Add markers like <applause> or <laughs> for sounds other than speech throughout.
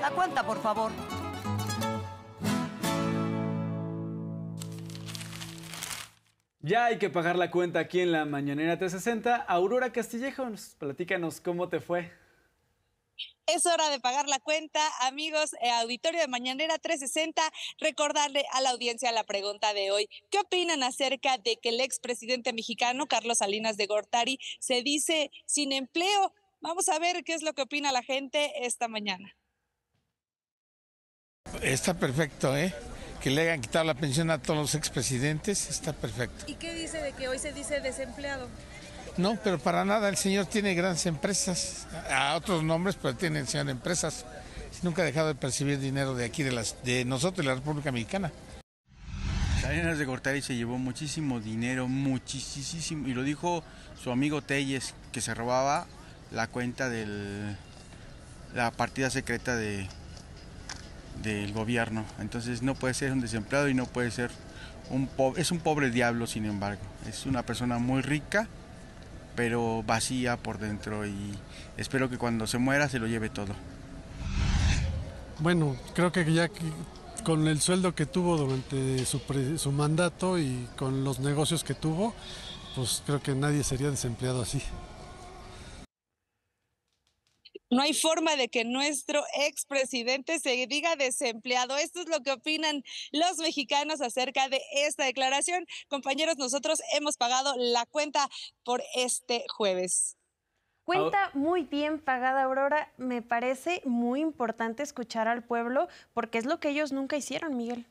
La cuenta, por favor. Ya hay que pagar la cuenta aquí en la Mañanera 360. Aurora Castillejos, platícanos cómo te fue. Es hora de pagar la cuenta, amigos, eh, auditorio de Mañanera 360. Recordarle a la audiencia la pregunta de hoy. ¿Qué opinan acerca de que el expresidente mexicano, Carlos Salinas de Gortari, se dice sin empleo? Vamos a ver qué es lo que opina la gente esta mañana. Está perfecto, ¿eh? que le hayan quitado la pensión a todos los expresidentes, está perfecto. ¿Y qué dice de que hoy se dice desempleado? No, pero para nada, el señor tiene grandes empresas, a otros nombres, pero tiene el señor empresas. Nunca ha dejado de percibir dinero de aquí, de, las, de nosotros, de la República Mexicana. Salinas de Gortari se llevó muchísimo dinero, muchísimo, y lo dijo su amigo Telles, que se robaba la cuenta de la partida secreta de, del gobierno. Entonces no puede ser un desempleado y no puede ser un pobre, es un pobre diablo sin embargo. Es una persona muy rica, pero vacía por dentro y espero que cuando se muera se lo lleve todo. Bueno, creo que ya con el sueldo que tuvo durante su, su mandato y con los negocios que tuvo, pues creo que nadie sería desempleado así. No hay forma de que nuestro expresidente se diga desempleado. Esto es lo que opinan los mexicanos acerca de esta declaración. Compañeros, nosotros hemos pagado la cuenta por este jueves. Cuenta muy bien pagada Aurora. Me parece muy importante escuchar al pueblo porque es lo que ellos nunca hicieron, Miguel.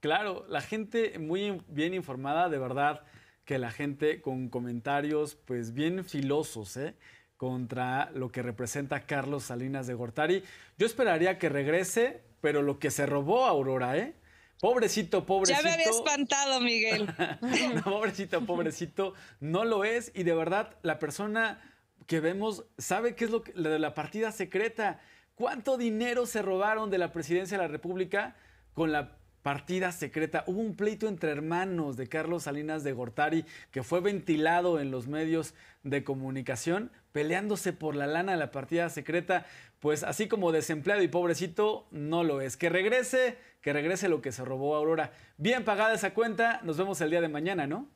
Claro, la gente muy bien informada, de verdad, que la gente con comentarios pues bien filosos, ¿eh? contra lo que representa Carlos Salinas de Gortari. Yo esperaría que regrese, pero lo que se robó Aurora, ¿eh? Pobrecito, pobrecito. Ya me había espantado, Miguel. <laughs> no, pobrecito, pobrecito, no lo es. Y de verdad, la persona que vemos sabe qué es lo de la partida secreta. ¿Cuánto dinero se robaron de la presidencia de la República con la partida secreta. Hubo un pleito entre hermanos de Carlos Salinas de Gortari que fue ventilado en los medios de comunicación, peleándose por la lana de la partida secreta. Pues así como desempleado y pobrecito, no lo es. Que regrese, que regrese lo que se robó Aurora. Bien pagada esa cuenta, nos vemos el día de mañana, ¿no?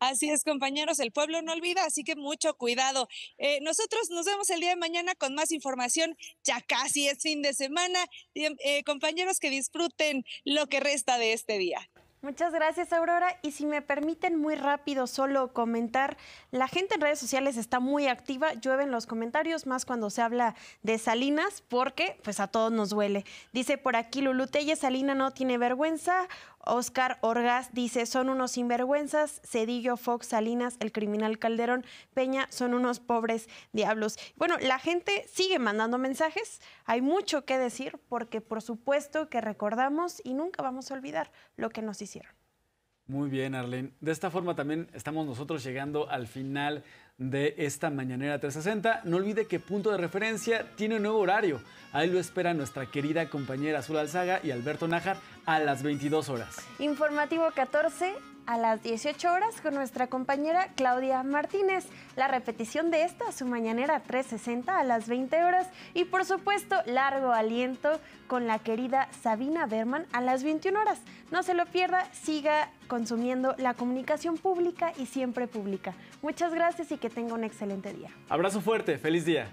Así es, compañeros, el pueblo no olvida, así que mucho cuidado. Eh, nosotros nos vemos el día de mañana con más información. Ya casi es fin de semana. Eh, compañeros, que disfruten lo que resta de este día. Muchas gracias, Aurora. Y si me permiten muy rápido solo comentar, la gente en redes sociales está muy activa, llueven los comentarios, más cuando se habla de Salinas, porque pues a todos nos duele. Dice por aquí Lulutelle, Salina no tiene vergüenza. Oscar Orgaz dice, son unos sinvergüenzas, Cedillo, Fox, Salinas, el criminal Calderón, Peña, son unos pobres diablos. Bueno, la gente sigue mandando mensajes, hay mucho que decir porque por supuesto que recordamos y nunca vamos a olvidar lo que nos hicieron. Muy bien, Arlene. De esta forma también estamos nosotros llegando al final de esta mañanera 360. No olvide que Punto de Referencia tiene un nuevo horario. Ahí lo espera nuestra querida compañera Azul Alzaga y Alberto Nájar a las 22 horas. Informativo 14 a las 18 horas con nuestra compañera Claudia Martínez. La repetición de esta, su mañanera 360 a las 20 horas. Y por supuesto, largo aliento con la querida Sabina Berman a las 21 horas. No se lo pierda, siga consumiendo la comunicación pública y siempre pública. Muchas gracias y que tenga un excelente día. Abrazo fuerte, feliz día.